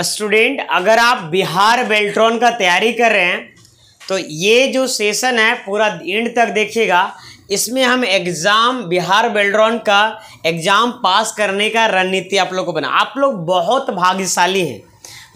Student अगर आप बिहार बेल्ट्रॉन का तैयारी कर रहे हैं तो ये जो सेशन है पूरा एंड तक देखिएगा इसमें हम एग्ज़ाम बिहार बेल्ट्रॉन का एग्ज़ाम पास करने का रणनीति आप लोग को बना आप लोग बहुत भाग्यशाली हैं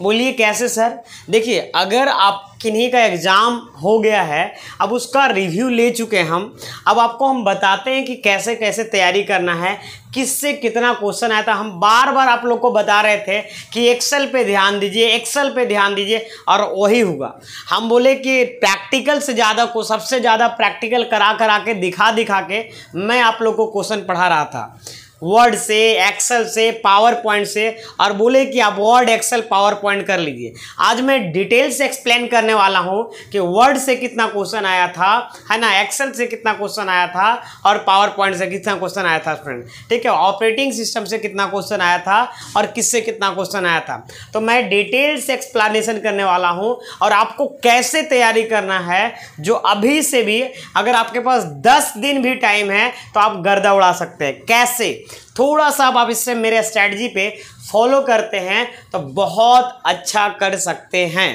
बोलिए कैसे सर देखिए अगर आप किन्हीं का एग्ज़ाम हो गया है अब उसका रिव्यू ले चुके हैं हम अब आपको हम बताते हैं कि कैसे कैसे तैयारी करना है किससे कितना क्वेश्चन आया था हम बार बार आप लोग को बता रहे थे कि एक्सेल पे ध्यान दीजिए एक्सेल पे ध्यान दीजिए और वही हुआ हम बोले कि प्रैक्टिकल से ज़्यादा को सबसे ज़्यादा प्रैक्टिकल करा करा के दिखा दिखा के मैं आप लोग को क्वेश्चन पढ़ा रहा था वर्ड से एक्सेल से पावर पॉइंट से और बोले कि आप वर्ड एक्सेल पावर पॉइंट कर लीजिए आज मैं डिटेल से एक्सप्लेन करने वाला हूँ कि वर्ड से कितना क्वेश्चन आया था है ना एक्सेल से कितना क्वेश्चन आया था और पावर पॉइंट से कितना क्वेश्चन आया था फ्रेंड ठीक है ऑपरेटिंग सिस्टम से कितना क्वेश्चन आया था और किससे कितना क्वेश्चन आया था तो मैं डिटेल से एक्सप्लानेशन करने वाला हूँ और आपको कैसे तैयारी करना है जो अभी से भी अगर आपके पास दस दिन भी टाइम है तो आप गर्दा उड़ा सकते हैं कैसे थोड़ा सा आप इससे मेरे स्ट्रैटी पे फॉलो करते हैं तो बहुत अच्छा कर सकते हैं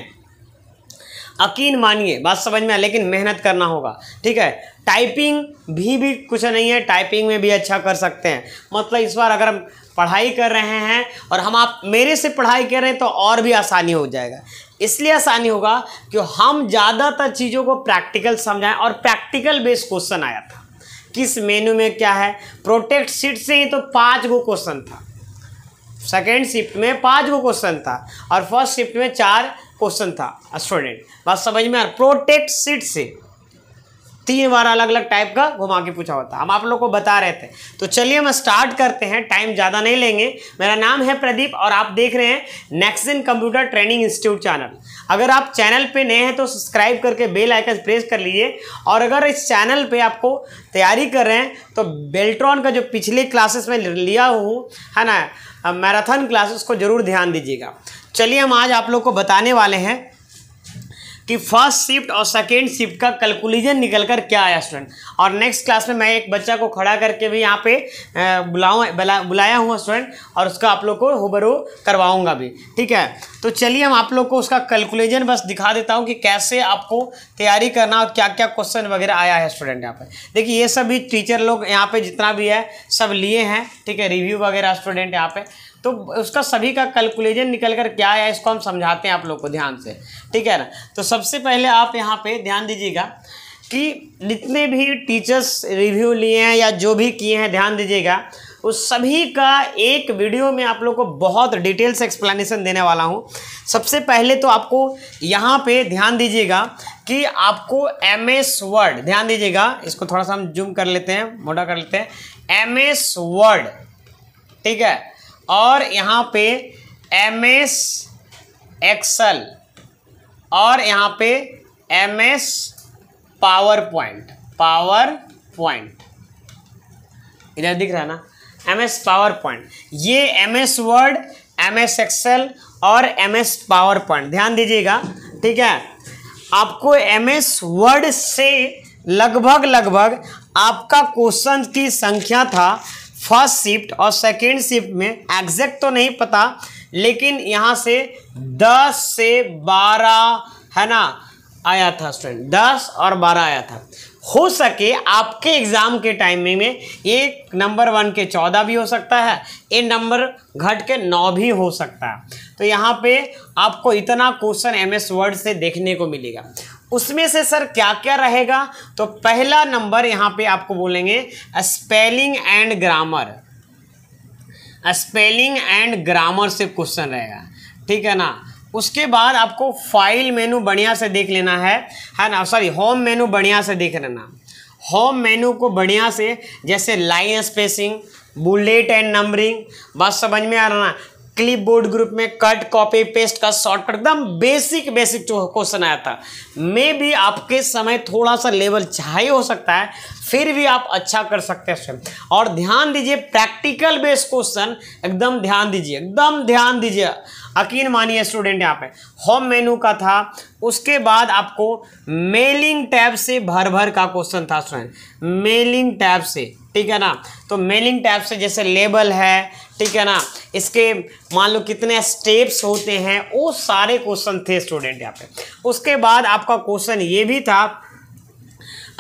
यकीन मानिए बात समझ में आ लेकिन मेहनत करना होगा ठीक है टाइपिंग भी भी कुछ नहीं है टाइपिंग में भी अच्छा कर सकते हैं मतलब इस बार अगर हम पढ़ाई कर रहे हैं और हम आप मेरे से पढ़ाई कर रहे हैं तो और भी आसानी हो जाएगा इसलिए आसानी होगा कि हम ज़्यादातर चीज़ों को प्रैक्टिकल समझाएं और प्रैक्टिकल बेस्ड क्वेश्चन आया था किस मेनू में क्या है प्रोटेक्ट सीट से ही तो पाँच गो क्वेश्चन था सेकेंड शिफ्ट में पाँच गो क्वेश्चन था और फर्स्ट शिफ्ट में चार क्वेश्चन था स्टूडेंट बात समझ में आ प्रोटेक्ट सीट से तीन बार अलग अलग टाइप का घुमा के पूछा होता है हम आप लोग को बता रहे थे तो चलिए हम स्टार्ट करते हैं टाइम ज़्यादा नहीं लेंगे मेरा नाम है प्रदीप और आप देख रहे हैं नेक्सिन कंप्यूटर ट्रेनिंग इंस्टीट्यूट चैनल अगर आप चैनल पे नए हैं तो सब्सक्राइब करके बेल आइकन प्रेस कर लीजिए और अगर इस चैनल पर आपको तैयारी कर रहे हैं तो बेल्ट्रॉन का जो पिछले क्लासेस में लिया हूँ है ना मैराथन क्लासेस को ज़रूर ध्यान दीजिएगा चलिए हम आज आप लोग को बताने वाले हैं कि फर्स्ट शिफ्ट और सेकेंड शिफ्ट का कैलकुलेशन निकल कर क्या आया स्टूडेंट और नेक्स्ट क्लास में मैं एक बच्चा को खड़ा करके भी यहाँ पे बुलाऊँ बुला, बुलाया हूँ स्टूडेंट और उसका आप लोग को होबरो करवाऊँगा भी ठीक है तो चलिए हम आप लोग को उसका कैलकुलेशन बस दिखा देता हूँ कि कैसे आपको तैयारी करना और क्या क्या क्वेश्चन वगैरह आया है स्टूडेंट यहाँ पर देखिए ये सब भी टीचर लोग यहाँ पर जितना भी है सब लिए हैं ठीक है रिव्यू वगैरह स्टूडेंट यहाँ पर तो उसका सभी का कैलकुलेशन निकल कर क्या आया इसको हम समझाते हैं आप लोग को ध्यान से ठीक है ना तो सबसे पहले आप यहाँ पे ध्यान दीजिएगा कि जितने भी टीचर्स रिव्यू लिए हैं या जो भी किए हैं ध्यान दीजिएगा उस सभी का एक वीडियो में आप लोग को बहुत डिटेल्स एक्सप्लेनेशन देने वाला हूँ सबसे पहले तो आपको यहाँ पे ध्यान दीजिएगा कि आपको एम एस वर्ड ध्यान दीजिएगा इसको थोड़ा सा हम जूम कर लेते हैं मोटा कर लेते हैं एम एस वर्ड ठीक है और यहाँ पे एम एस एक्सल और यहाँ पे M S PowerPoint PowerPoint इधर दिख रहा है ना एम एस पावर पॉइंट ये M S Word M S Excel और एम एस पावर पॉइंट ध्यान दीजिएगा ठीक है आपको एम एस वर्ड से लगभग लगभग आपका क्वेश्चन की संख्या था फर्स्ट शिफ्ट और सेकेंड शिफ्ट में एग्जैक्ट तो नहीं पता लेकिन यहाँ से दस से बारह है ना आया था स्टूडेंट दस और बारह आया था हो सके आपके एग्ज़ाम के टाइमिंग में एक नंबर वन के चौदह भी हो सकता है एक नंबर घट के नौ भी हो सकता है तो यहाँ पे आपको इतना क्वेश्चन एम एस वर्ड से देखने को मिलेगा उसमें से सर क्या क्या रहेगा तो पहला नंबर यहाँ पे आपको बोलेंगे spelling and grammar spelling and grammar से क्वेश्चन रहेगा ठीक है ना उसके बाद आपको फाइल मेनू बढ़िया से देख लेना है है हाँ ना सॉरी होम मेनू बढ़िया से देख लेना होम मेनू को बढ़िया से जैसे line spacing bullet and numbering बस समझ में आ रहा ना क्लिपबोर्ड ग्रुप में कट कॉपी पेस्ट का शॉर्टकट एकदम बेसिक बेसिक जो क्वेश्चन आया था मे भी आपके समय थोड़ा सा लेवल चाहे हो सकता है फिर भी आप अच्छा कर सकते हैं और ध्यान दीजिए प्रैक्टिकल बेस्ड क्वेश्चन एकदम ध्यान दीजिए एकदम ध्यान दीजिए यकीन मानिए स्टूडेंट यहाँ पे होम मेनू का था उसके बाद आपको मेलिंग टैब से भर भर का क्वेश्चन था स्टूडेंट मेलिंग टैब से ठीक है ना तो मेलिंग टैब से जैसे लेबल है ठीक है ना इसके मान लो कितने स्टेप्स होते हैं वो सारे क्वेश्चन थे स्टूडेंट यहाँ पे उसके बाद आपका क्वेश्चन ये भी था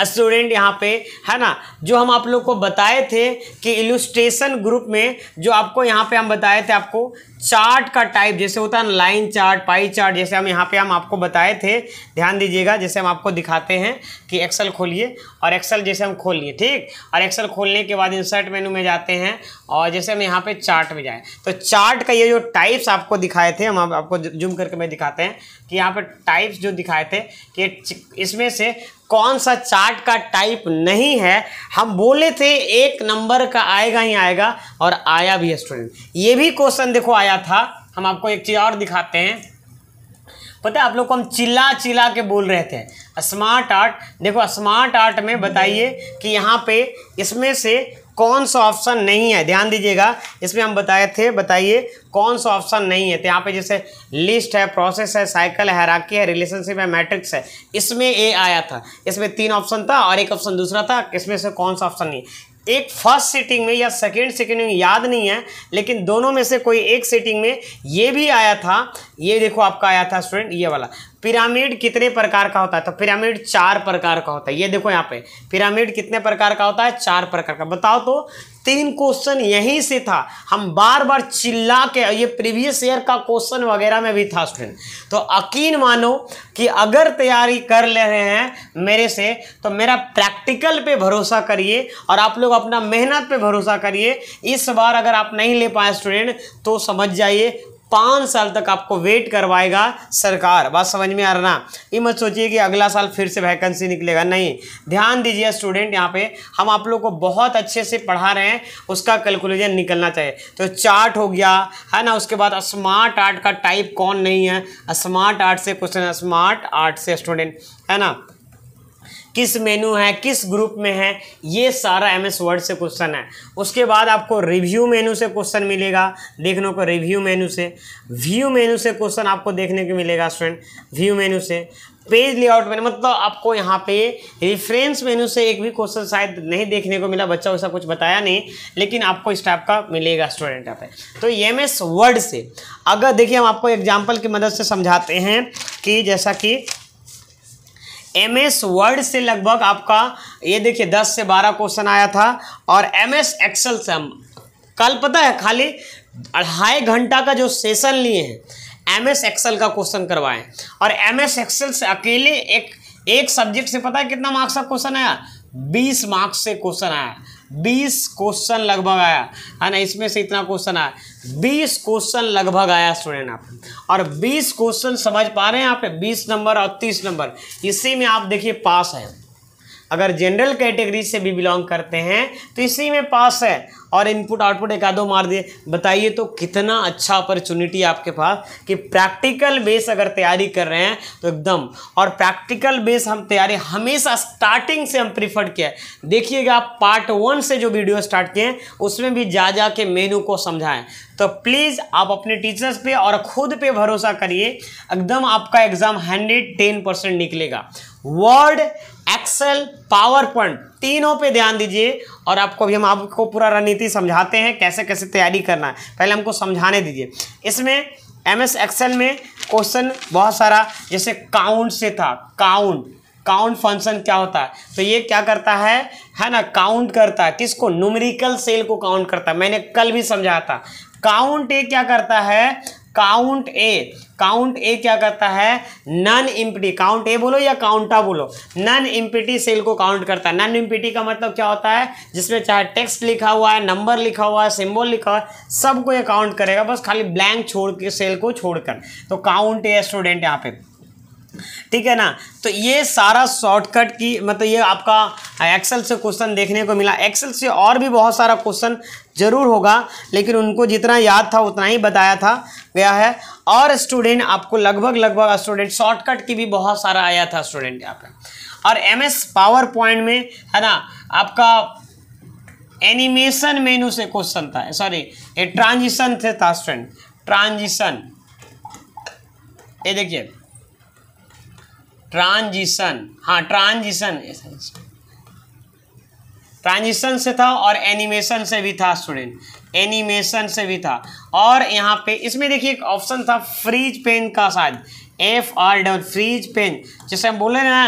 स्टूडेंट यहाँ पे है ना जो हम आप लोग को बताए थे कि इलुस्ट्रेशन ग्रुप में जो आपको यहाँ पे हम बताए थे आपको चार्ट का टाइप जैसे होता है ना लाइन चार्ट पाई चार्ट जैसे हम यहाँ पे हम आपको बताए थे ध्यान दीजिएगा जैसे हम आपको दिखाते हैं कि एक्सेल खोलिए और एक्सेल जैसे हम खोल लिए ठीक और एक्सेल खोलने के बाद इंसर्ट मेनू में जाते हैं और जैसे हम यहाँ पे चार्ट में जाएँ तो चार्ट का ये जो टाइप्स आपको दिखाए थे हम आपको जूम करके मैं दिखाते हैं कि यहाँ पर टाइप्स जो दिखाए थे कि इसमें से कौन सा चार्ट का टाइप नहीं है हम बोले थे एक नंबर का आएगा ही आएगा और आया भी स्टूडेंट ये भी क्वेश्चन देखो आया था हम आपको एक चीज़ और दिखाते हैं पता है आप लोग को हम चिल्ला चिल्ला के बोल रहे थे स्मार्ट आर्ट देखो स्मार्ट आर्ट में बताइए कि यहाँ पे इसमें से कौन सा ऑप्शन नहीं है ध्यान दीजिएगा इसमें हम बताए थे बताइए कौन सा ऑप्शन नहीं है तो यहाँ पे जैसे लिस्ट है प्रोसेस है साइकिल है हैराकी है रिलेशनशिप है मैट्रिक्स है इसमें ए आया था इसमें तीन ऑप्शन था और एक ऑप्शन दूसरा था इसमें से कौन सा ऑप्शन नहीं एक फर्स्ट सीटिंग में या सेकेंड सीटिंग में याद नहीं है लेकिन दोनों में से कोई एक सीटिंग में ये भी आया था ये देखो आपका आया था स्टूडेंट ये वाला पिरामिड कितने प्रकार का होता है तो पिरामिड चार प्रकार का होता है ये देखो यहाँ पे पिरामिड कितने प्रकार का होता है चार प्रकार का बताओ तो तीन क्वेश्चन यहीं से था हम बार बार चिल्ला के ये प्रीवियस ईयर का क्वेश्चन वगैरह में भी था स्टूडेंट तो यकीन मानो कि अगर तैयारी कर ले रहे हैं मेरे से तो मेरा प्रैक्टिकल पे भरोसा करिए और आप लोग अपना मेहनत पे भरोसा करिए इस बार अगर आप नहीं ले पाए स्टूडेंट तो समझ जाइए पाँच साल तक आपको वेट करवाएगा सरकार बात समझ में आ रहा ना ये मत सोचिए कि अगला साल फिर से वैकेंसी निकलेगा नहीं ध्यान दीजिए स्टूडेंट यहाँ पे हम आप लोग को बहुत अच्छे से पढ़ा रहे हैं उसका कैलकुलेशन निकलना चाहिए तो चार्ट हो गया है ना उसके बाद स्मार्ट आर्ट का टाइप कौन नहीं है स्मार्ट आर्ट से क्वेश्चन स्मार्ट आर्ट से स्टूडेंट है ना किस मेनू है किस ग्रुप में है ये सारा एम एस वर्ड से क्वेश्चन है उसके बाद आपको रिव्यू मेनू से क्वेश्चन मिलेगा देखने को रिव्यू मेनू से व्यू मेनू से क्वेश्चन आपको देखने को मिलेगा स्टूडेंट व्यू मेनू से पेज लेआउट में मतलब आपको यहाँ पे रेफरेंस मेनू से एक भी क्वेश्चन शायद नहीं देखने को मिला बच्चा वैसा कुछ बताया नहीं लेकिन आपको इस टाइप का मिलेगा स्टूडेंट यहाँ पे तो एम एस वर्ड से अगर देखिए हम आपको एग्जाम्पल की मदद से समझाते हैं कि जैसा कि एम एस वर्ड से लगभग आपका ये देखिए दस से बारह क्वेश्चन आया था और एम एस एक्सल से हम कल पता है खाली अढ़ाई घंटा का जो सेशन लिए हैं एम एस एक्सल का क्वेश्चन करवाएं और एम एस एक्सल से अकेले एक एक सब्जेक्ट से पता है कितना मार्क्स का क्वेश्चन आया बीस मार्क्स से क्वेश्चन आया बीस क्वेश्चन लगभग आया है हाँ ना इसमें से इतना क्वेश्चन आया बीस क्वेश्चन लगभग आया स्टूडेंट आप और बीस क्वेश्चन समझ पा रहे हैं आप बीस नंबर और तीस नंबर इसी में आप देखिए पास है अगर जनरल कैटेगरी से भी बिलोंग करते हैं तो इसी में पास है और इनपुट आउटपुट एक आधो मार दिए बताइए तो कितना अच्छा अपॉर्चुनिटी आपके पास कि प्रैक्टिकल बेस अगर तैयारी कर रहे हैं तो एकदम और प्रैक्टिकल बेस हम तैयारी हमेशा स्टार्टिंग से हम प्रीफर किया है देखिएगा आप पार्ट वन से जो वीडियो स्टार्ट किए हैं उसमें भी जा जा के मेनू को समझाएं तो प्लीज़ आप अपने टीचर्स पे और खुद पे भरोसा करिए एकदम आपका एग्ज़ाम हंड्रेड टेन परसेंट निकलेगा वर्ड एक्सेल पावर पॉइंट तीनों पे ध्यान दीजिए और आपको भी हम आपको पूरा रणनीति समझाते हैं कैसे कैसे तैयारी करना है पहले हमको समझाने दीजिए इसमें एम एस एक्सेल में क्वेश्चन बहुत सारा जैसे काउंट से था काउंट काउंट फंक्शन क्या होता है तो ये क्या करता है है ना काउंट करता है किसको न्यूमेरिकल सेल को काउंट करता है मैंने कल भी समझाया था काउंट ये क्या करता है काउंट ए काउंट ए क्या करता है नन इम्पिटी काउंट ए बोलो या काउंटा बोलो नन इम्पिटी सेल को काउंट करता है नन इम्पिटी का मतलब क्या होता है जिसमें चाहे टेक्स्ट लिखा हुआ है नंबर लिखा हुआ है सिंबल लिखा हुआ है सबको ये काउंट करेगा बस खाली ब्लैंक छोड़ के सेल को छोड़कर तो काउंट ए स्टूडेंट यहाँ पे ठीक है ना तो ये सारा शॉर्टकट की मतलब ये आपका एक्सेल से क्वेश्चन देखने को मिला एक्सेल से और भी बहुत सारा क्वेश्चन जरूर होगा लेकिन उनको जितना याद था उतना ही बताया था गया है और स्टूडेंट आपको लगभग लगभग स्टूडेंट शॉर्टकट की भी बहुत सारा आया था स्टूडेंट यहाँ पे और एम एस पावर पॉइंट में है ना आपका एनिमेशन मेनू से क्वेश्चन था सॉरी ये ट्रांजिशन थे था स्टूडेंट ट्रांजिशन ये देखिए ट्रांजिशन हाँ ट्रांजिशन ट्रांजिशन से था और एनिमेशन से भी था स्टूडेंट एनिमेशन से भी था और यहाँ पे इसमें देखिए एक ऑप्शन था फ्रीज पेन का शायद F R double freeze pane जैसे हम बोले ना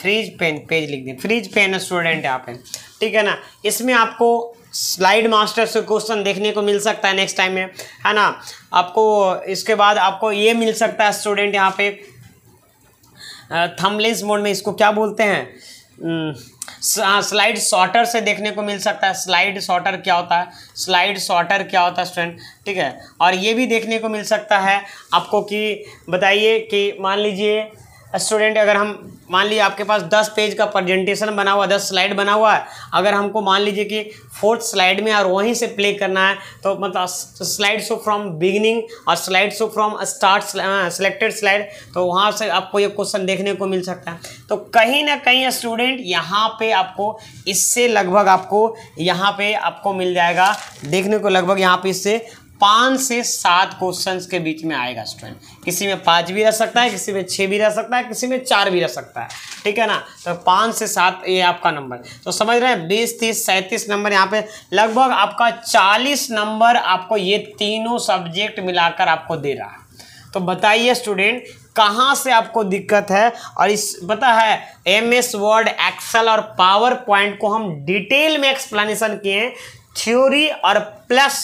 फ्रीज पेन पेज लिख दें फ्रीज पेन स्टूडेंट यहाँ पे ठीक है ना इसमें आपको स्लाइड मास्टर से क्वेश्चन देखने को मिल सकता है नेक्स्ट टाइम में है ना आपको इसके बाद आपको ये मिल सकता है स्टूडेंट यहाँ पे थमलेस मोड में इसको क्या बोलते हैं स्लाइड हाँ, शॉर्टर से देखने को मिल सकता है स्लाइड शॉर्टर क्या होता है स्लाइड शॉर्टर क्या होता है स्टूडेंट ठीक है और ये भी देखने को मिल सकता है आपको कि बताइए कि मान लीजिए स्टूडेंट अगर हम मान लीजिए आपके पास दस पेज का प्रेजेंटेशन बना हुआ दस स्लाइड बना हुआ है अगर हमको मान लीजिए कि फोर्थ स्लाइड में और वहीं से प्ले करना है तो मतलब स्लाइड शो फ्रॉम बिगिनिंग और slide show from start selected slide तो वहाँ से आपको ये क्वेश्चन देखने को मिल सकता है तो कहीं ना कहीं स्टूडेंट यहाँ पे आपको इससे लगभग आपको यहाँ पे आपको मिल जाएगा देखने को लगभग यहाँ पे इससे पाँच से सात क्वेश्चन के बीच में आएगा स्टूडेंट किसी में पाँच भी रह सकता है किसी में छः भी रह सकता है किसी में चार भी रह सकता है ठीक है ना तो पाँच से सात ये आपका नंबर तो समझ रहे हैं बीस तीस सैंतीस नंबर यहाँ पे लगभग आपका चालीस नंबर आपको ये तीनों सब्जेक्ट मिलाकर आपको दे रहा है तो बताइए स्टूडेंट कहाँ से आपको दिक्कत है और इस पता है एम एस वर्ड एक्सल और पावर पॉइंट को हम डिटेल में एक्सप्लेनेशन किए हैं थ्योरी और प्लस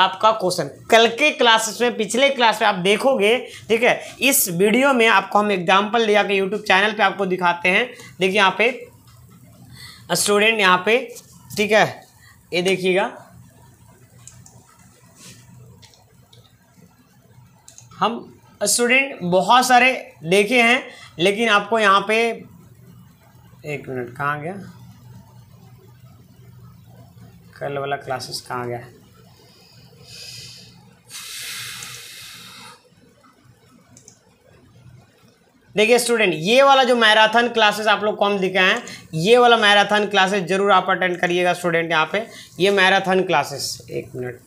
आपका क्वेश्चन कल के क्लासेस में पिछले क्लास में आप देखोगे ठीक है इस वीडियो में आपको हम एग्जाम्पल लिया के यूट्यूब चैनल पे आपको दिखाते हैं देखिए यहाँ पे स्टूडेंट यहाँ पे ठीक है ये देखिएगा हम स्टूडेंट बहुत सारे देखे हैं लेकिन आपको यहाँ पे एक मिनट कहाँ गया कल वाला क्लासेस कहाँ गया है देखिए स्टूडेंट ये वाला जो मैराथन क्लासेस आप लोग कम दिखा हैं ये वाला मैराथन क्लासेस जरूर आप अटेंड करिएगा स्टूडेंट यहाँ पे ये मैराथन क्लासेस एक मिनट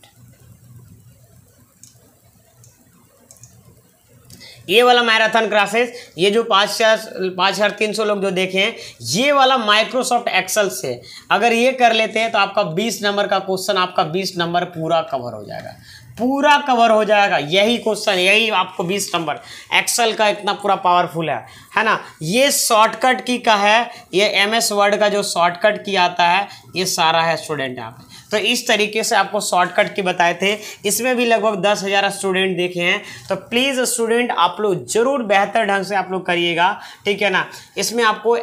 ये वाला मैराथन क्लासेस ये जो पाँच हज़ार पाँच हज़ार तीन सौ लोग जो देखे हैं ये वाला माइक्रोसॉफ्ट एक्सेल से अगर ये कर लेते हैं तो आपका बीस नंबर का क्वेश्चन आपका बीस नंबर पूरा कवर हो जाएगा पूरा कवर हो जाएगा यही क्वेश्चन यही आपको 20 नंबर एक्सेल का इतना पूरा पावरफुल है है ना ये शॉर्टकट की का है ये एम एस वर्ड का जो शॉर्टकट की आता है ये सारा है स्टूडेंट यहाँ पे तो इस तरीके से आपको शॉर्टकट के बताए थे इसमें भी लगभग दस हज़ार स्टूडेंट देखे हैं तो प्लीज़ स्टूडेंट आप लोग ज़रूर बेहतर ढंग से आप लोग करिएगा ठीक है ना इसमें आपको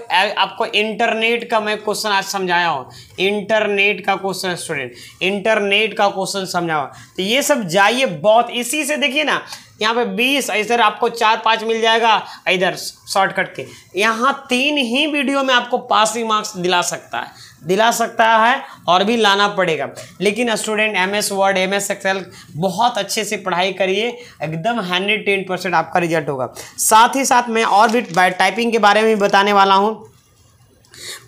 आपको इंटरनेट का मैं क्वेश्चन आज समझाया हूँ इंटरनेट का क्वेश्चन स्टूडेंट इंटरनेट का क्वेश्चन समझाओ तो ये सब जाइए बहुत इसी से देखिए ना यहाँ पे बीस इधर आपको चार पाँच मिल जाएगा इधर शॉर्टकट के यहाँ तीन ही वीडियो में आपको पासिंग मार्क्स दिला सकता है दिला सकता है और भी लाना पड़ेगा लेकिन student M S Word M S Excel बहुत अच्छे से पढ़ाई करिए एकदम हंड्रेड टेन परसेंट आपका रिजल्ट होगा साथ ही साथ मैं और भी टाइपिंग के बारे में भी बताने वाला हूँ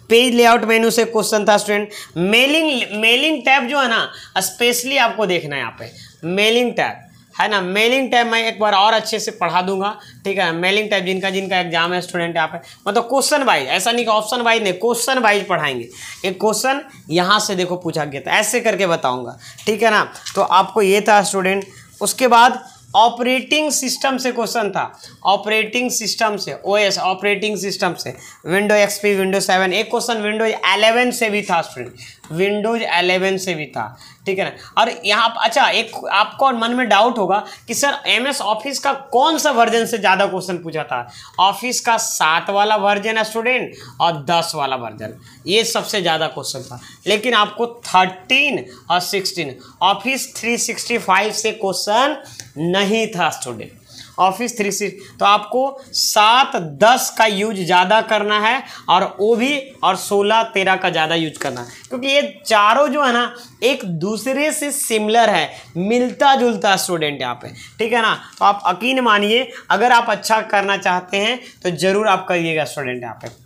पेज लेआउट मेनू से क्वेश्चन था स्टूडेंट मेलिंग मेलिंग टैब जो है ना स्पेशली आपको देखना है यहाँ पे मेलिंग टैब है ना मेलिंग टाइप मैं एक बार और अच्छे से पढ़ा दूंगा ठीक है मेलिंग टाइप जिनका जिनका एग्जाम है स्टूडेंट यहाँ पे मतलब क्वेश्चन वाइज ऐसा नहीं कि ऑप्शन वाइज नहीं क्वेश्चन वाइज पढ़ाएंगे एक क्वेश्चन यहाँ से देखो पूछा गया था ऐसे करके बताऊँगा ठीक है ना तो आपको ये था स्टूडेंट उसके बाद ऑपरेटिंग सिस्टम से क्वेश्चन था ऑपरेटिंग सिस्टम से एस ऑपरेटिंग सिस्टम से विंडो एक्सपी विंडो सेवन एक क्वेश्चन विंडो एलेवन से भी था स्टूडेंट विंडोज 11 से भी था ठीक है ना और यहाँ अच्छा एक आपको मन में डाउट होगा कि सर एम एस ऑफिस का कौन सा वर्जन से ज़्यादा क्वेश्चन पूछा था ऑफिस का सात वाला वर्जन है स्टूडेंट और दस वाला वर्जन ये सबसे ज़्यादा क्वेश्चन था लेकिन आपको थर्टीन और sixteen office three sixty five से क्वेश्चन नहीं था स्टूडेंट ऑफिस थ्री सिक्स तो आपको सात दस का यूज ज़्यादा करना है और वो भी और सोलह तेरह का ज़्यादा यूज करना है क्योंकि ये चारों जो है ना एक दूसरे से सिमिलर है मिलता जुलता स्टूडेंट यहाँ पे ठीक है ना तो आप यकीन मानिए अगर आप अच्छा करना चाहते हैं तो ज़रूर आप करिएगा स्टूडेंट यहाँ पे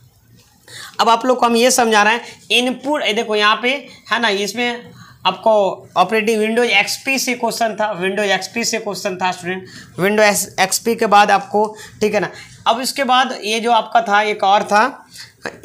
अब आप लोग को हम ये समझा रहे हैं इनपुट देखो यहाँ पे है ना इसमें आपको ऑपरेटिव विंडोज एक्सपी से क्वेश्चन था विंडोज एक्सपी से क्वेश्चन था स्टूडेंट विंडोज एक्सपी के बाद आपको ठीक है ना अब इसके बाद ये जो आपका था एक और था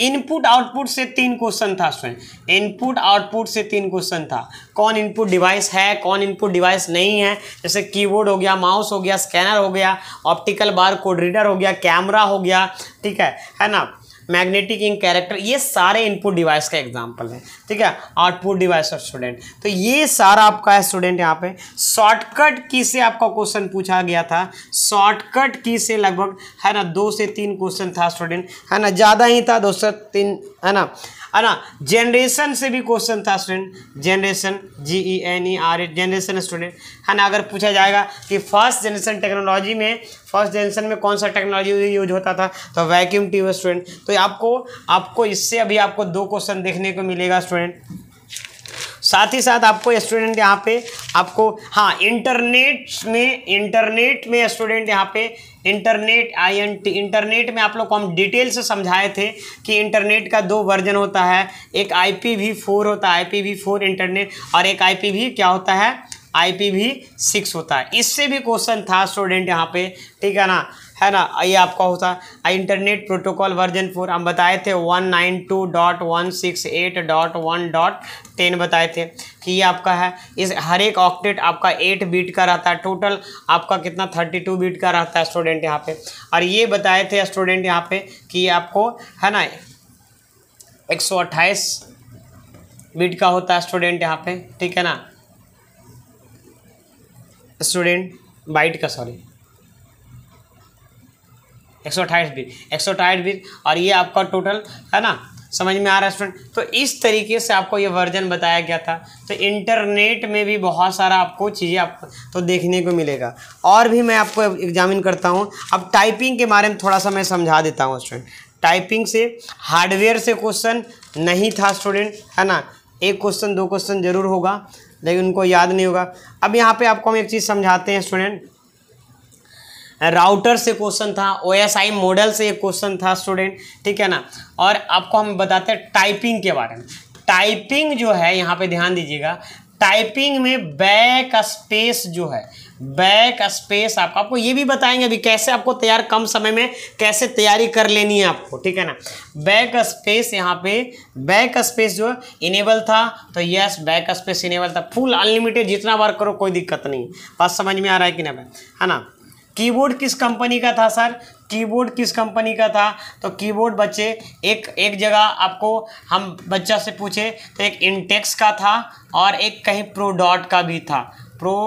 इनपुट आउटपुट से तीन क्वेश्चन था स्टूडेंट इनपुट आउटपुट से तीन क्वेश्चन था कौन इनपुट डिवाइस है कौन इनपुट डिवाइस नहीं है जैसे कीबोर्ड हो गया माउस हो गया स्कैनर हो गया ऑप्टिकल बार कोड रीडर हो गया कैमरा हो गया ठीक है है ना मैग्नेटिक इंक कैरेक्टर ये सारे इनपुट डिवाइस का एग्जाम्पल है ठीक है आउटपुट डिवाइस ऑफ स्टूडेंट तो ये सारा आपका है स्टूडेंट यहाँ पे शॉर्टकट की से आपका क्वेश्चन पूछा गया था शॉर्टकट की से लगभग है ना दो से तीन क्वेश्चन था स्टूडेंट है ना ज़्यादा ही था दो से तीन है ना है ना जनरेशन से भी क्वेश्चन था student generation G E N E R A generation student है ना अगर पूछा जाएगा कि फर्स्ट जनरेशन टेक्नोलॉजी में फर्स्ट जनरेशन में कौन सा टेक्नोलॉजी यूज होता था तो वैक्यूम ट्यूब स्टूडेंट तो आपको आपको इससे अभी आपको दो क्वेश्चन देखने को मिलेगा स्टूडेंट साथ ही साथ आपको स्टूडेंट यहाँ पे आपको हाँ इंटरनेट में इंटरनेट में स्टूडेंट यहाँ पे internet I N T internet में आप लोग को हम डिटेल से समझाए थे कि इंटरनेट का दो वर्जन होता है एक आई पी वी फोर होता है I P V four internet और एक आई पी वी क्या होता है आई पी भी सिक्स होता है इससे भी क्वेश्चन था स्टूडेंट यहाँ पे ठीक है ना है ना ये आपका होता है इंटरनेट प्रोटोकॉल वर्जन फोर हम बताए थे one nine two dot one six eight dot one dot ten बताए थे कि ये आपका है इस हर एक ऑक्टेट आपका एट बीट का रहता है टोटल आपका कितना थर्टी टू बीट का रहता है स्टूडेंट यहाँ पे और ये बताए थे स्टूडेंट यहाँ पे कि आपको है ना एक सौ बीट का होता है स्टूडेंट यहाँ पे ठीक है ना स्टूडेंट बाइट का सॉरी एक सौ अट्ठाईस बीट एक सौ अट्ठाईस बीट और ये आपका टोटल है ना समझ में आ रहा है स्टूडेंट तो इस तरीके से आपको ये वर्जन बताया गया था तो इंटरनेट में भी बहुत सारा आपको चीज़ें आपको तो देखने को मिलेगा और भी मैं आपको एग्जामिन करता हूँ अब टाइपिंग के बारे में थोड़ा सा मैं समझा देता हूँ स्टूडेंट टाइपिंग से हार्डवेयर से क्वेश्चन नहीं था स्टूडेंट है ना एक क्वेश्चन दो क्वेश्चन जरूर होगा लेकिन उनको याद नहीं होगा अब यहाँ पे आपको हम एक चीज़ समझाते हैं स्टूडेंट राउटर से क्वेश्चन था ओ एस आई मॉडल से एक क्वेश्चन था स्टूडेंट ठीक है ना और आपको हम बताते हैं टाइपिंग के बारे में टाइपिंग जो है यहाँ पे ध्यान दीजिएगा टाइपिंग में बैक स्पेस जो है बैक स्पेस आपको आपको ये भी बताएंगे अभी कैसे आपको तैयार कम समय में कैसे तैयारी कर लेनी है आपको ठीक है ना बैक स्पेस यहाँ पे बैक स्पेस जो इनेबल था तो यस बैक स्पेस इनेबल था फुल अनलिमिटेड जितना बार करो कोई दिक्कत नहीं बात समझ में आ रहा है कि ना है ना कीबोर्ड किस कंपनी का था सर कीबोर्ड किस कंपनी का था तो कीबोर्ड बच्चे एक एक जगह आपको हम बच्चा से पूछे तो एक इंटेक्स का था और एक कहीं प्रोडॉट का भी था 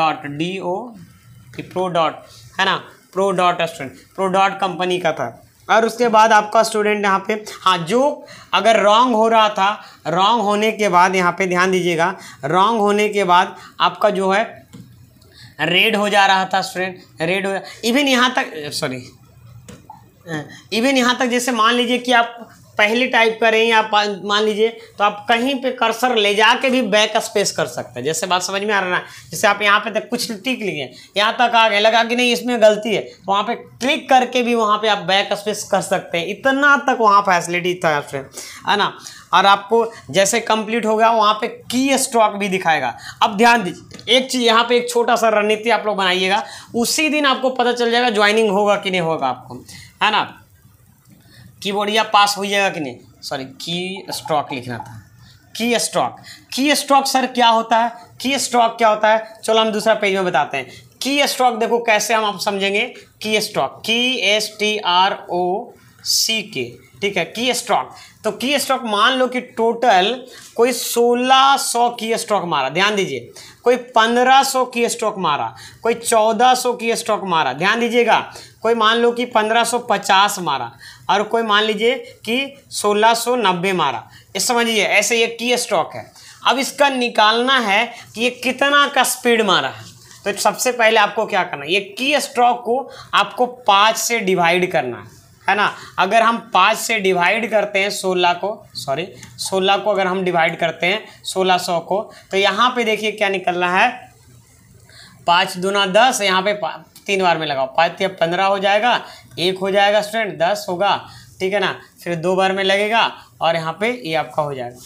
Prodot D O Prodot है ना Prodot student Prodot company का था और उसके बाद आपका स्टूडेंट यहाँ पे हाँ जो अगर रॉन्ग हो रहा था रॉन्ग होने के बाद यहाँ पे ध्यान दीजिएगा रॉन्ग होने के बाद आपका जो है रेड हो जा रहा था स्टूडेंट रेड हो इवन यहाँ तक सॉरी इवन हाँ, यहाँ तक जैसे मान लीजिए कि आप पहली टाइप करें या मान लीजिए तो आप कहीं पे कर्सर ले जा के भी बैक स्पेस कर सकते हैं जैसे बात समझ में आ रहा है जैसे आप यहाँ पे तक कुछ टिक लिए यहाँ तक आ गए लगा कि नहीं इसमें गलती है तो वहाँ पे क्लिक करके भी वहाँ पे आप बैक स्पेस कर सकते हैं इतना तक वहाँ फैसिलिटी था है ना और आपको जैसे कंप्लीट हो गया वहाँ पे की स्टॉक भी दिखाएगा अब ध्यान दीजिए एक चीज़ यहाँ पे एक छोटा सा रणनीति आप लोग बनाइएगा उसी दिन आपको पता चल जाएगा ज्वाइनिंग होगा कि नहीं होगा आपको है ना कीबोर्डिया पास हो जाएगा कि नहीं सॉरी की स्टॉक लिखना था की स्टॉक की स्टॉक सर क्या होता है की स्टॉक क्या होता है चलो हम दूसरा पेज में बताते हैं की स्टॉक देखो कैसे हम आप समझेंगे की स्टॉक की S T R O C के ठीक है की स्टॉक तो की स्टॉक मान लो कि टोटल कोई 1600 सौ की स्टॉक मारा ध्यान दीजिए कोई 1500 सौ की स्टॉक मारा कोई 1400 सौ की स्टॉक मारा ध्यान दीजिएगा कोई मान लो कि 1550 मारा और कोई मान लीजिए कि 1690 मारा ये समझिए ऐसे ये की स्टॉक है अब इसका निकालना है कि ये कितना का स्पीड मारा है तो सबसे पहले आपको क्या करना है ये की स्टॉक को आपको पाँच से डिवाइड करना है है ना अगर हम पाँच से डिवाइड करते हैं सोलह को सॉरी सोलह को अगर हम डिवाइड करते हैं सोलह सौ को तो यहाँ पे देखिए क्या निकलना है पाँच दूना दस यहाँ पे तीन बार में लगाओ पाँच या पंद्रह हो जाएगा एक हो जाएगा स्टूडेंट दस होगा ठीक है ना फिर दो बार में लगेगा और यहाँ पे ये आपका हो जाएगा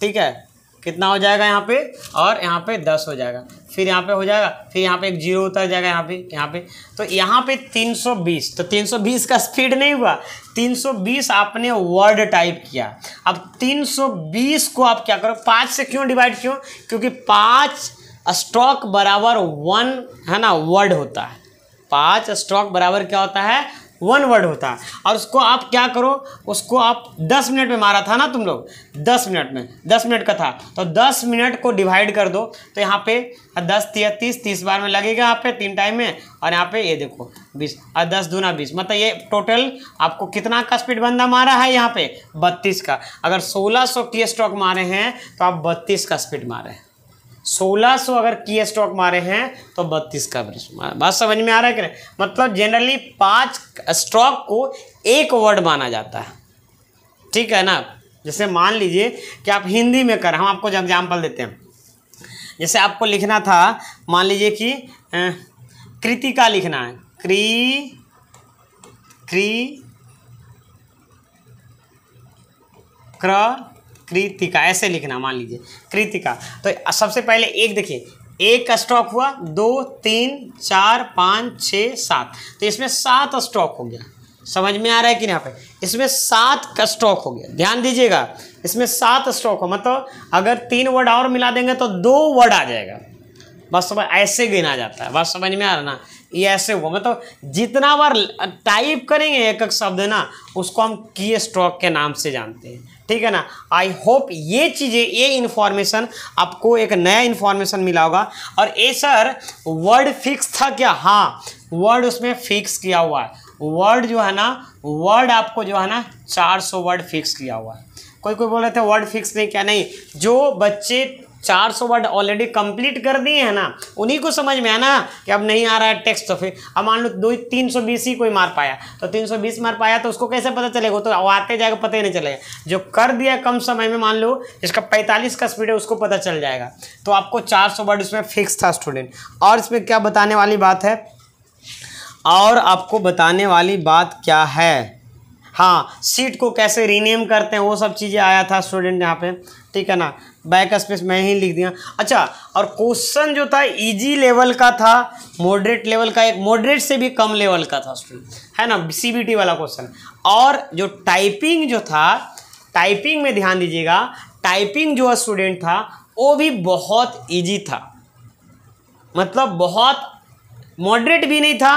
ठीक है कितना हो जाएगा यहाँ पे और यहाँ पे दस हो जाएगा फिर यहाँ पे हो जाएगा फिर यहाँ पे एक जीरो उतर जाएगा यहाँ पे यहाँ पे तो यहाँ पे 320 तो 320 का स्पीड नहीं हुआ 320 आपने वर्ड टाइप किया अब 320 को आप क्या करो पाँच से क्यों डिवाइड क्यों क्योंकि पाँच स्टॉक बराबर वन है ना वर्ड होता है पाँच स्ट्रोक बराबर क्या होता है वन वर्ड होता है और उसको आप क्या करो उसको आप दस मिनट में मारा था ना तुम लोग दस मिनट में दस मिनट का था तो दस मिनट को डिवाइड कर दो तो यहाँ पे दस तीस तीस तीस बार में लगेगा यहाँ पे तीन टाइम में और यहाँ पे ये देखो बीस और दस दूना बीस मतलब ये टोटल आपको कितना का स्पीड बंदा मारा है यहाँ पे बत्तीस का अगर सोलह सौ की स्टॉक मारे हैं तो आप बत्तीस का स्पीड मारे हैं सोलह सो अगर की स्टॉक मारे हैं तो बत्तीस का एवरेज बात समझ में आ रहा है कि नहीं मतलब जनरली पांच स्टॉक को एक वर्ड माना जाता है ठीक है ना जैसे मान लीजिए कि आप हिंदी में कर हम आपको एग्जाम्पल देते हैं जैसे आपको लिखना था मान लीजिए कि कृतिका लिखना है क्री क्री क्र कृतिका ऐसे लिखना मान लीजिए कृतिका तो सबसे पहले एक देखिए एक का स्टॉक हुआ दो तीन चार पाँच छः सात तो इसमें सात स्टॉक हो गया समझ में आ रहा है कि यहाँ पे इसमें सात का स्टॉक हो गया ध्यान दीजिएगा इसमें सात स्टॉक हो मतलब अगर तीन वर्ड और मिला देंगे तो दो वर्ड आ जाएगा बस समझ ऐसे गिना जाता है बस समझ में आ रहा ना ये ऐसे हुआ मतलब जितना बार टाइप करेंगे एक एक शब्द ना उसको हम की स्ट्रोक के नाम से जानते हैं ठीक है ना आई होप ये चीज़ें ये इन्फॉर्मेशन आपको एक नया इन्फॉर्मेशन मिला होगा और ए सर वर्ड फिक्स था क्या हाँ वर्ड उसमें फिक्स किया हुआ है वर्ड जो है ना वर्ड आपको जो है ना 400 वर्ड फिक्स किया हुआ है कोई कोई बोल रहे थे वर्ड फिक्स नहीं क्या नहीं जो बच्चे चार सौ वर्ड ऑलरेडी कंप्लीट कर दिए हैं ना उन्हीं को समझ में है ना कि अब नहीं आ रहा है टेक्स्ट तो फिर अब मान लो दो तीन सौ बीस ही कोई मार पाया तो तीन सौ बीस मार पाया तो उसको कैसे पता चलेगा तो आते जाएगा पता ही नहीं चलेगा जो कर दिया कम समय में मान लो जिसका पैंतालीस का स्पीड है उसको पता चल जाएगा तो आपको चार सौ वर्ड इसमें फिक्स था स्टूडेंट और इसमें क्या बताने वाली बात है और आपको बताने वाली बात क्या है हाँ सीट को कैसे रीनेम करते हैं वो सब चीज़ें आया था स्टूडेंट यहाँ पे ठीक है ना बैक स्पेस मैं ही लिख दिया अच्छा और क्वेश्चन जो था इजी e लेवल का था मॉडरेट लेवल का एक मॉडरेट से भी कम लेवल का था स्टूडेंट है ना सीबीटी वाला क्वेश्चन और जो टाइपिंग जो था टाइपिंग में ध्यान दीजिएगा टाइपिंग जो स्टूडेंट था वो भी बहुत ईजी e था मतलब बहुत मॉडरेट भी नहीं था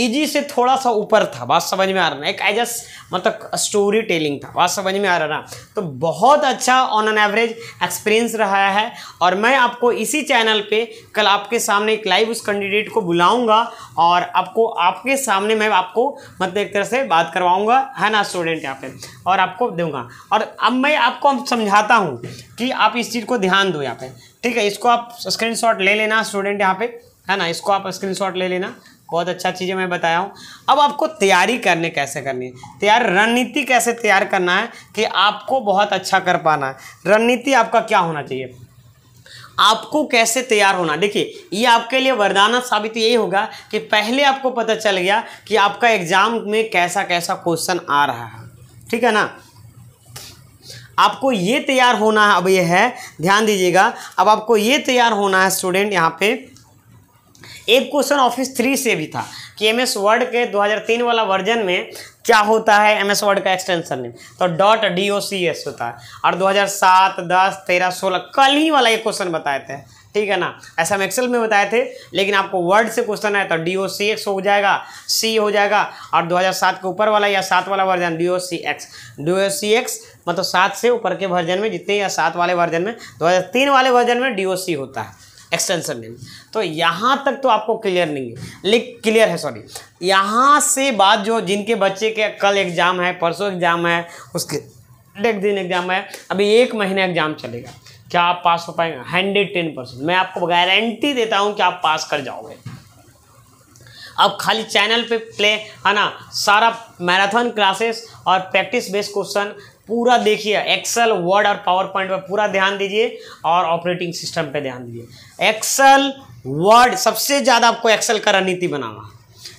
इजी से थोड़ा सा ऊपर था बात समझ में आ रहा ना एक एज मतलब स्टोरी टेलिंग था बात समझ में आ रहा ना तो बहुत अच्छा ऑन एन एवरेज एक्सपीरियंस रहा है और मैं आपको इसी चैनल पे कल आपके सामने एक लाइव उस कैंडिडेट को बुलाऊंगा और आपको आपके सामने मैं आपको मतलब एक तरह से बात करवाऊंगा है ना स्टूडेंट यहाँ पे और आपको दूंगा और अब मैं आपको समझाता हूँ कि आप इस चीज़ को ध्यान दो यहाँ पे ठीक है इसको आप स्क्रीन ले लेना स्टूडेंट यहाँ पे है ना इसको आप स्क्रीन ले लेना बहुत अच्छा चीज़ें मैं बताया हूँ अब आपको तैयारी करने कैसे करनी है तैयार रणनीति कैसे तैयार करना है कि आपको बहुत अच्छा कर पाना है रणनीति आपका क्या होना चाहिए आपको कैसे तैयार होना देखिए ये आपके लिए वरदान साबित यही होगा कि पहले आपको पता चल गया कि आपका एग्ज़ाम में कैसा कैसा क्वेश्चन आ रहा है ठीक है ना आपको ये तैयार होना है अब ये है ध्यान दीजिएगा अब आपको ये तैयार होना है स्टूडेंट यहाँ पे एक क्वेश्चन ऑफिस थ्री से भी था कि एम एस वर्ड के 2003 वाला वर्जन में क्या होता है एम एस वर्ड का एक्सटेंशन नेम तो dot D O C S होता है और 2007 10 13 16 कल ही वाला ये क्वेश्चन बताए थे ठीक है ना ऐसा हम एक्सेल में बताए थे लेकिन आपको वर्ड से क्वेश्चन आया तो डी ओ सी एक्स हो जाएगा सी हो जाएगा और 2007 के ऊपर वाला या सात वाला version D O C X D O C X मतलब सात से ऊपर के वर्जन में जितने या सात वाले वर्जन में 2003 वाले वर्जन में डी ओ सी होता है एक्सटेंशन में तो यहाँ तक तो आपको क्लियर नहीं है लेकिन क्लियर है सॉरी यहाँ से बात जो जिनके बच्चे के कल एग्ज़ाम है परसों एग्ज़ाम है उसके एक दिन एग्ज़ाम है अभी एक महीना एग्ज़ाम चलेगा क्या आप पास हो पाएंगे हंड्रेड टेन परसेंट मैं आपको गारंटी देता हूँ कि आप पास कर जाओगे अब खाली चैनल पे प्ले है ना सारा मैराथन क्लासेस और प्रैक्टिस बेस्ड क्वेश्चन पूरा देखिए एक्सेल वर्ड और पावर पॉइंट पर पूरा ध्यान दीजिए और ऑपरेटिंग सिस्टम पे ध्यान दीजिए एक्सेल वर्ड सबसे ज़्यादा आपको एक्सेल का रणनीति बनाना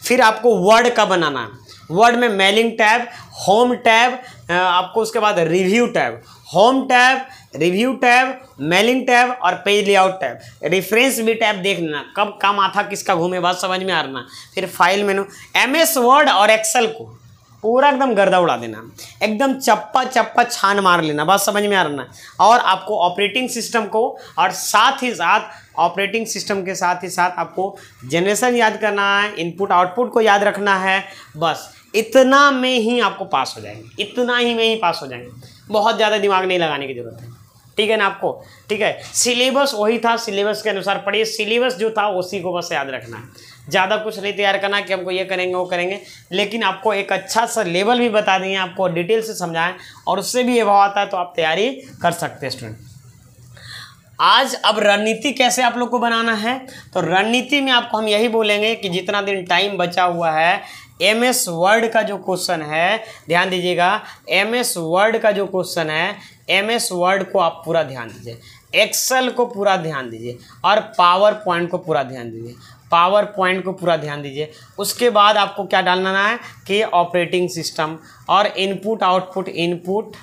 फिर आपको वर्ड का बनाना है वर्ड में मेलिंग टैब होम टैब आपको उसके बाद review tab home tab review tab mailing tab और पेज लेआउट टैब रेफरेंस भी टैब देख लेना कब काम आता किसका घूमे बात समझ में आ रहा फिर file menu M S Word और एक्सेल को पूरा एकदम गर्दा उड़ा देना एकदम चप्पा चप्पा छान मार लेना बस समझ में आ रहा और आपको ऑपरेटिंग सिस्टम को और साथ ही साथ ऑपरेटिंग सिस्टम के साथ ही साथ आपको जनरेशन याद करना है इनपुट आउटपुट को याद रखना है बस इतना में ही आपको पास हो जाएंगे इतना ही में ही पास हो जाएंगे बहुत ज़्यादा दिमाग नहीं लगाने की ज़रूरत है ठीक है ना आपको ठीक है सिलेबस वही था सिलेबस के अनुसार पढ़िए सिलेबस जो था उसी को बस याद रखना है ज़्यादा कुछ नहीं तैयार करना कि हमको ये करेंगे वो करेंगे लेकिन आपको एक अच्छा सा लेवल भी बता दिए आपको डिटेल से समझाएं और उससे भी ये भाव आता है तो आप तैयारी कर सकते हैं स्टूडेंट आज अब रणनीति कैसे आप लोग को बनाना है तो रणनीति में आपको हम यही बोलेंगे कि जितना दिन टाइम बचा हुआ है एम एस वर्ड का जो क्वेश्चन है ध्यान दीजिएगा एम एस वर्ड का जो क्वेश्चन है एम एस वर्ड को आप पूरा ध्यान दीजिए एक्सेल को पूरा ध्यान दीजिए और पावर पॉइंट को पूरा ध्यान दीजिए पावर पॉइंट को पूरा ध्यान दीजिए उसके बाद आपको क्या डालना है कि ऑपरेटिंग सिस्टम और input output input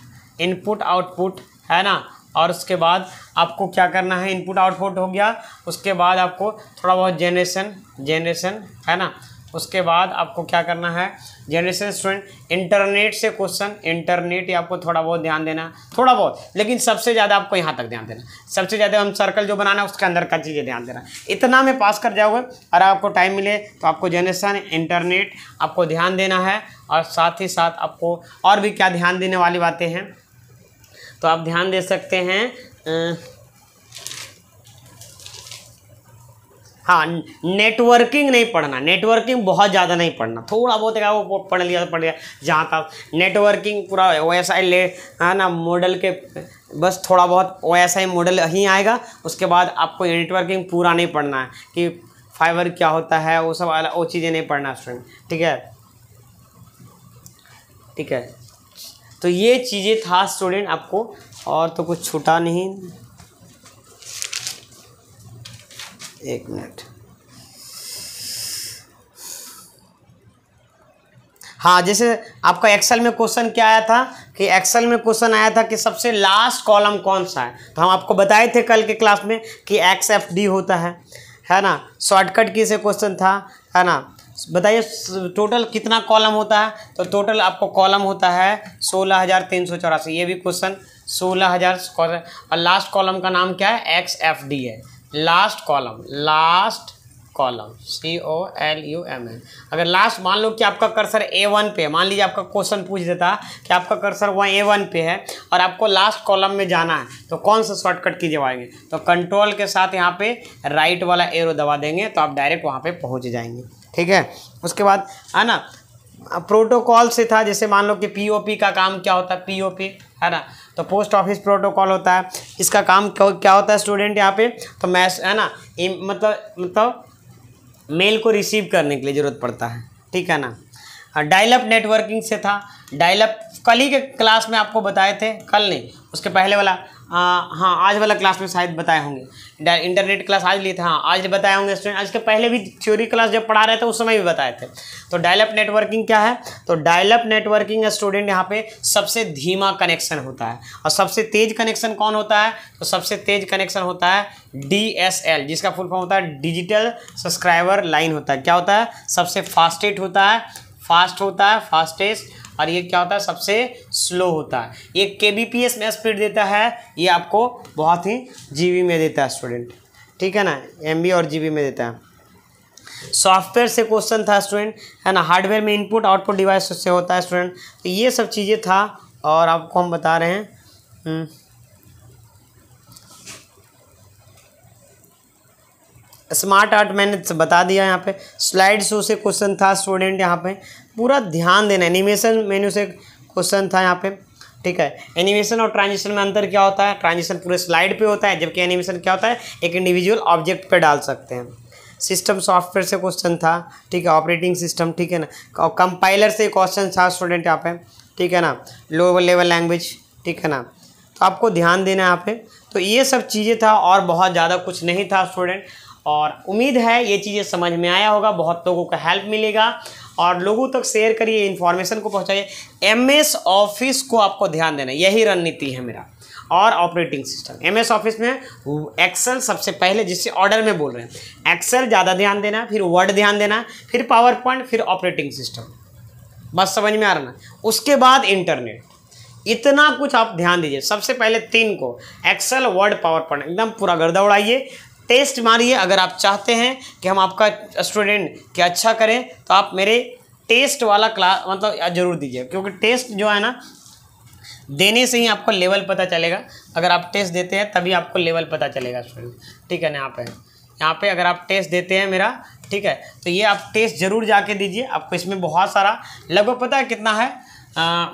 input output है ना और उसके बाद आपको क्या करना है इनपुट आउटपुट हो गया उसके बाद आपको थोड़ा बहुत जेनरेशन जेनरेशन है ना उसके बाद आपको क्या करना है जनरेशन स्टूडेंट इंटरनेट से क्वेश्चन इंटरनेट आपको थोड़ा बहुत ध्यान देना थोड़ा बहुत लेकिन सबसे ज़्यादा आपको यहाँ तक ध्यान देना सबसे ज़्यादा हम सर्कल जो बनाना है उसके अंदर का चीज़ें ध्यान देना इतना में पास कर जाओगे और आपको टाइम मिले तो आपको जनरेशन इंटरनेट आपको ध्यान देना है और साथ ही साथ आपको और भी क्या ध्यान देने वाली बातें हैं तो आप ध्यान दे सकते हैं हाँ नेटवर्किंग नहीं पढ़ना नेटवर्किंग बहुत ज़्यादा नहीं पढ़ना थोड़ा बहुत क्या वो पढ़ लिया पढ़ लिया जहाँ तक नेटवर्किंग पूरा ओ एस आई ले है ना मॉडल के बस थोड़ा बहुत ओ एस आई मॉडल ही आएगा उसके बाद आपको नेटवर्किंग पूरा नहीं पढ़ना है कि फाइबर क्या होता है वो सब वो चीज़ें नहीं पढ़ना स्टूडेंट ठीक है ठीक है तो ये चीज़ें था स्टूडेंट आपको और तो कुछ छूटा नहीं एक मिनट हाँ जैसे आपका एक्सेल में क्वेश्चन क्या आया था कि एक्सेल में क्वेश्चन आया था कि सबसे लास्ट कॉलम कौन सा है तो हम आपको बताए थे कल के क्लास में कि एक्स एफ डी होता है है ना शॉर्टकट की से क्वेश्चन था है ना बताइए टोटल कितना कॉलम होता है तो टोटल आपको कॉलम होता है सोलह हज़ार तीन सौ चौरासी ये भी क्वेश्चन सोलह हज़ार और लास्ट कॉलम का नाम क्या है एक्स एफ डी है last column last column C O L U M N अगर लास्ट मान लो कि आपका कर्सर ए वन पे मान लीजिए आपका क्वेश्चन पूछ देता कि आपका कर्सर वहाँ ए वन पे है और आपको लास्ट कॉलम में जाना है तो कौन सा शॉर्टकट की दबाएंगे तो कंट्रोल के साथ यहाँ पे राइट वाला एरो दबा देंगे तो आप डायरेक्ट वहाँ पे पहुँच जाएंगे ठीक है उसके बाद है ना प्रोटोकॉल से था जैसे मान लो कि पी का काम क्या होता है पी है ना तो पोस्ट ऑफिस प्रोटोकॉल होता है इसका काम क्या होता है स्टूडेंट यहाँ पे तो मैस है ना मतलब मतलब मेल को रिसीव करने के लिए ज़रूरत पड़ता है ठीक है ना डायलप हाँ, नेटवर्किंग से था डायलप कल ही के क्लास में आपको बताए थे कल नहीं उसके पहले वाला आ, हाँ आज वाला क्लास में शायद बताए होंगे इंटरनेट क्लास आज लिए थे हाँ आज बताए होंगे स्टूडेंट आज के पहले भी थ्योरी क्लास जब पढ़ा रहे थे उस समय भी बताए थे तो डायलप नेटवर्किंग क्या है तो डायलप नेटवर्किंग स्टूडेंट यहाँ पे सबसे धीमा कनेक्शन होता है और सबसे तेज कनेक्शन कौन होता है तो सबसे तेज कनेक्शन होता है डी जिसका फुल फॉर्म होता है डिजिटल सब्सक्राइबर लाइन होता है क्या होता है सबसे फास्टेस्ट होता है फास्ट होता है फास्टेस्ट और ये क्या होता है सबसे स्लो होता है ये के में स्पीड देता है ये आपको बहुत ही जी में देता है स्टूडेंट ठीक है ना एम और जी में देता है सॉफ्टवेयर से क्वेश्चन था स्टूडेंट है ना हार्डवेयर में इनपुट आउटपुट डिवाइस से होता है स्टूडेंट तो ये सब चीज़ें था और आपको हम बता रहे हैं हम्म। स्मार्ट आर्ट मैंने तो बता दिया यहाँ पे स्लाइड शो से क्वेश्चन था स्टूडेंट यहाँ पे पूरा ध्यान देना एनिमेशन मेन्यू से क्वेश्चन था यहाँ पे ठीक है एनिमेशन और ट्रांजिशन में अंतर क्या होता है ट्रांजिशन पूरे स्लाइड पे होता है जबकि एनिमेशन क्या होता है एक इंडिविजुअल ऑब्जेक्ट पे डाल सकते हैं सिस्टम सॉफ्टवेयर से क्वेश्चन था ठीक है ऑपरेटिंग सिस्टम ठीक है ना कंपाइलर से क्वेश्चन था स्टूडेंट यहाँ पे ठीक है ना लोअर लेवल लैंग्वेज ठीक है ना तो आपको ध्यान देना है यहाँ पे तो ये सब चीज़ें था और बहुत ज़्यादा कुछ नहीं था स्टूडेंट और उम्मीद है ये चीज़ें समझ में आया होगा बहुत लोगों का हेल्प मिलेगा और लोगों तक शेयर करिए इन्फॉर्मेशन को पहुँचाइए एमएस ऑफिस को आपको ध्यान देना यही रणनीति है मेरा और ऑपरेटिंग सिस्टम एमएस ऑफिस में एक्सेल सबसे पहले जिससे ऑर्डर में बोल रहे हैं एक्सेल ज़्यादा ध्यान देना फिर वर्ड ध्यान देना फिर पावर पॉइंट फिर ऑपरेटिंग सिस्टम बस समझ में आ रहा ना उसके बाद इंटरनेट इतना कुछ आप ध्यान दीजिए सबसे पहले तीन को एक्सेल वर्ड पावर पॉइंट एकदम पूरा गर्दा उड़ाइए टेस्ट मारिए अगर आप चाहते हैं कि हम आपका स्टूडेंट क्या अच्छा करें तो आप मेरे टेस्ट वाला क्लास मतलब जरूर दीजिए क्योंकि टेस्ट जो है ना देने से ही आपको लेवल पता चलेगा अगर आप टेस्ट देते हैं तभी आपको लेवल पता चलेगा स्टूडेंट ठीक है ना यहाँ पे यहाँ पे अगर आप टेस्ट देते हैं मेरा ठीक है तो ये आप टेस्ट ज़रूर जाके दीजिए आपको इसमें बहुत सारा लगभग पता है कितना है आ,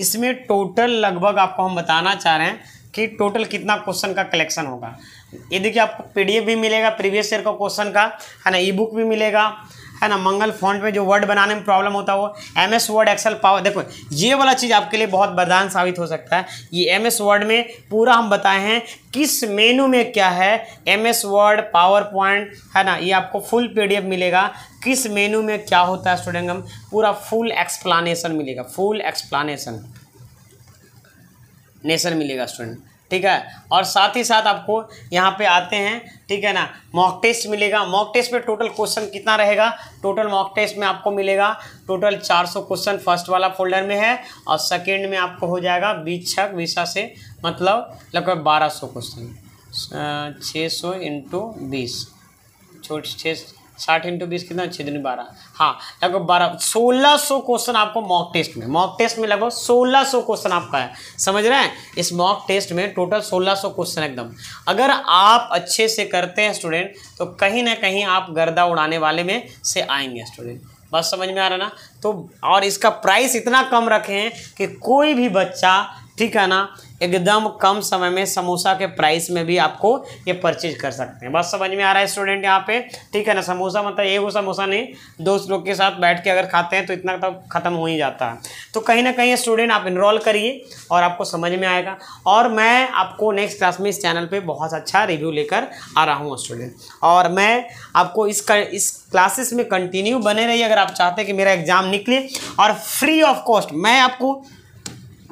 इसमें टोटल लगभग आपको हम बताना चाह रहे हैं कि टोटल कितना क्वेश्चन का कलेक्शन होगा ये देखिए आपको पीडीएफ भी मिलेगा प्रीवियस ईयर का क्वेश्चन का है ना ई बुक भी मिलेगा है ना मंगल फॉन्ट में जो वर्ड बनाने में प्रॉब्लम होता है वो M S Word Excel power देखो ये वाला चीज़ आपके लिए बहुत बरदान साबित हो सकता है ये एम एस वर्ड में पूरा हम बताए हैं किस मेनू में क्या है M S Word PowerPoint है ना ये आपको फुल पीडीएफ मिलेगा किस मेनू में क्या होता है स्टूडेंट हम पूरा फुल एक्सप्लानेशन मिलेगा फुल एक्सप्लानेशन नेशन मिलेगा स्टूडेंट ठीक है और साथ ही साथ आपको यहाँ पे आते हैं ठीक है ना मॉक टेस्ट मिलेगा मॉक टेस्ट में टोटल क्वेश्चन कितना रहेगा टोटल मॉक टेस्ट में आपको मिलेगा टोटल 400 क्वेश्चन फर्स्ट वाला फोल्डर में है और सेकेंड में आपको हो जाएगा बीस छक विशा से मतलब लगभग बारह सौ क्वेश्चन छः सौ इंटू बीस छोटे छः साठ इंटू बीस कितना छः दिन बारह हाँ लगभग बारह सोलह सौ क्वेश्चन आपको मॉक टेस्ट में मॉक टेस्ट में लगभग सोलह सौ क्वेश्चन आपका है समझ रहे हैं इस मॉक टेस्ट में टोटल सोलह सौ क्वेश्चन एकदम अगर आप अच्छे से करते हैं स्टूडेंट तो कहीं ना कहीं आप गर्दा उड़ाने वाले में से आएंगे स्टूडेंट बस समझ में आ रहा ना तो और इसका प्राइस इतना कम रखें कि कोई भी बच्चा ठीक है ना एकदम कम समय में समोसा के प्राइस में भी आपको ये परचेज कर सकते हैं बस समझ में आ रहा है स्टूडेंट यहाँ पे ठीक है ना समोसा मतलब एगो समोसा नहीं दोस्त लोग के साथ बैठ के अगर खाते हैं तो इतना तो ख़त्म हो ही जाता है तो कहीं ना कहीं स्टूडेंट आप इनरोल करिए और आपको समझ में आएगा और मैं आपको नेक्स्ट क्लास में इस चैनल पर बहुत अच्छा रिव्यू लेकर आ रहा हूँ स्टूडेंट और मैं आपको इस इस क्लासेस में कंटिन्यू बने रही अगर आप चाहते हैं कि मेरा एग्ज़ाम निकले और फ्री ऑफ कॉस्ट मैं आपको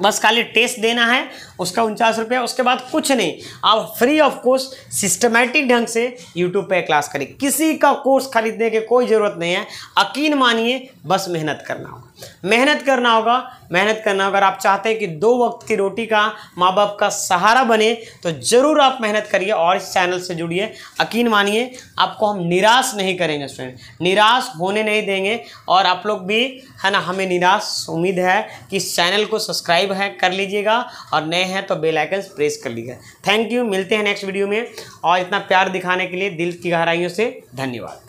बस खाली टेस्ट देना है उसका उनचास रुपया उसके बाद कुछ नहीं आप फ्री ऑफ कोर्स सिस्टमेटिक ढंग से यूट्यूब पर क्लास करें किसी का कोर्स खरीदने की कोई ज़रूरत नहीं है यकीन मानिए बस मेहनत करना होगा मेहनत करना होगा मेहनत करना अगर आप चाहते हैं कि दो वक्त की रोटी का माँ बाप का सहारा बने तो ज़रूर आप मेहनत करिए और इस चैनल से जुड़िए अकीन मानिए आपको हम निराश नहीं करेंगे स्टूडेंट निराश होने नहीं देंगे और आप लोग भी है ना हमें निराश उम्मीद है कि इस चैनल को सब्सक्राइब है कर लीजिएगा और नए नए हैं तो बेल आइकन प्रेस कर लीजिए थैंक यू मिलते हैं नेक्स्ट वीडियो में और इतना प्यार दिखाने के लिए दिल की गहराइयों से धन्यवाद